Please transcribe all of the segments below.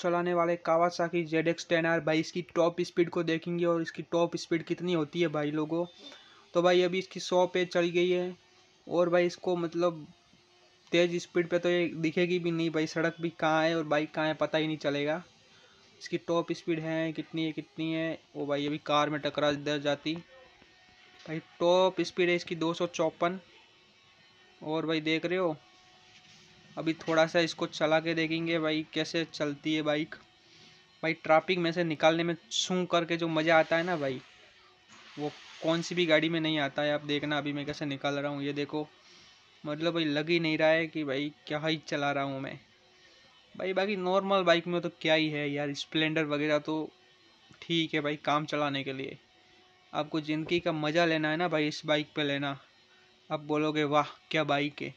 चलाने वाले Kawasaki Z X ten R भाई इसकी टॉप स्पीड को देखेंगे और इसकी टॉप स्पीड कितनी होती है भाई लोगों तो भाई अभी इसकी सौ पे चल गई है और भाई इसको मतलब तेज़ स्पीड पे तो ये दिखेगी भी नहीं भाई सड़क भी कहाँ है और बाइक कहाँ है पता ही नहीं चलेगा इसकी टॉप स्पीड है कितनी है कितनी है वो भाई अभी कार में टकरा दर जाती भाई टॉप स्पीड है इसकी दो और भाई देख रहे हो अभी थोड़ा सा इसको चला के देखेंगे भाई कैसे चलती है बाइक भाई ट्रैफिक में से निकालने में छू करके जो मज़ा आता है ना भाई वो कौन सी भी गाड़ी में नहीं आता है आप देखना अभी मैं कैसे निकाल रहा हूँ ये देखो मतलब भाई लग ही नहीं रहा है कि भाई क्या ही चला रहा हूँ मैं भाई बाकी नॉर्मल बाइक में तो क्या ही है यार स्प्लेंडर वगैरह तो ठीक है भाई काम चलाने के लिए आपको ज़िंदगी का मज़ा लेना है ना भाई इस बाइक पर लेना आप बोलोगे वाह क्या बाइक है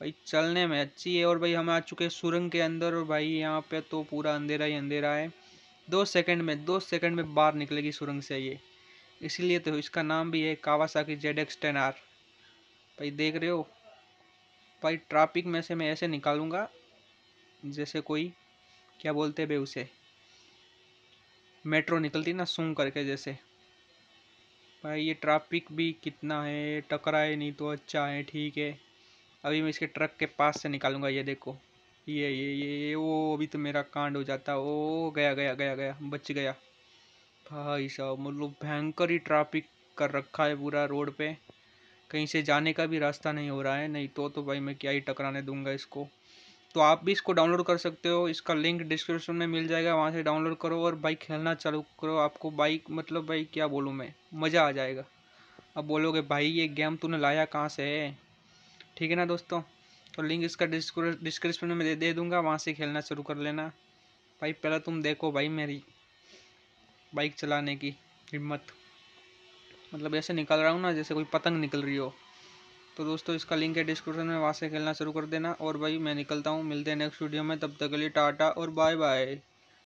भाई चलने में अच्छी है और भाई हम आ चुके सुरंग के अंदर और भाई यहाँ पे तो पूरा अंधेरा ही अंधेरा है दो सेकंड में दो सेकंड में बाहर निकलेगी सुरंग से ये इसीलिए तो इसका नाम भी है Kawasaki Z X ten R भाई देख रहे हो भाई ट्रैफिक में से मैं ऐसे निकालूंगा जैसे कोई क्या बोलते भाई उसे मेट्रो निकलती ना सूंग करके जैसे भाई ये ट्रैफिक भी कितना है टकराए नहीं तो अच्छा है ठीक है अभी मैं इसके ट्रक के पास से निकालूंगा ये देखो ये ये ये ये वो अभी तो मेरा कांड हो जाता ओ गया गया गया गया बच गया भाई साहब मतलब भयंकर ही ट्रैफिक कर रखा है पूरा रोड पे कहीं से जाने का भी रास्ता नहीं हो रहा है नहीं तो तो भाई मैं क्या ही टकराने दूंगा इसको तो आप भी इसको डाउनलोड कर सकते हो इसका लिंक डिस्क्रिप्शन में मिल जाएगा वहाँ से डाउनलोड करो और बाइक खेलना चालू करो आपको बाइक मतलब भाई क्या बोलूँ मैं मज़ा आ जाएगा अब बोलोगे भाई ये गेम तूने लाया कहाँ से है ठीक है ना दोस्तों तो लिंक इसका डिस्क्रिप्शन में दे, दे दूंगा वहाँ से खेलना शुरू कर लेना भाई पहला तुम देखो भाई मेरी बाइक चलाने की हिम्मत मतलब ऐसे निकल रहा हूँ ना जैसे कोई पतंग निकल रही हो तो दोस्तों इसका लिंक है डिस्क्रिप्शन में वहाँ से खेलना शुरू कर देना और भाई मैं निकलता हूँ मिलते हैं नेक्स्ट वीडियो में तब तक के लिए टाटा और बाय बाय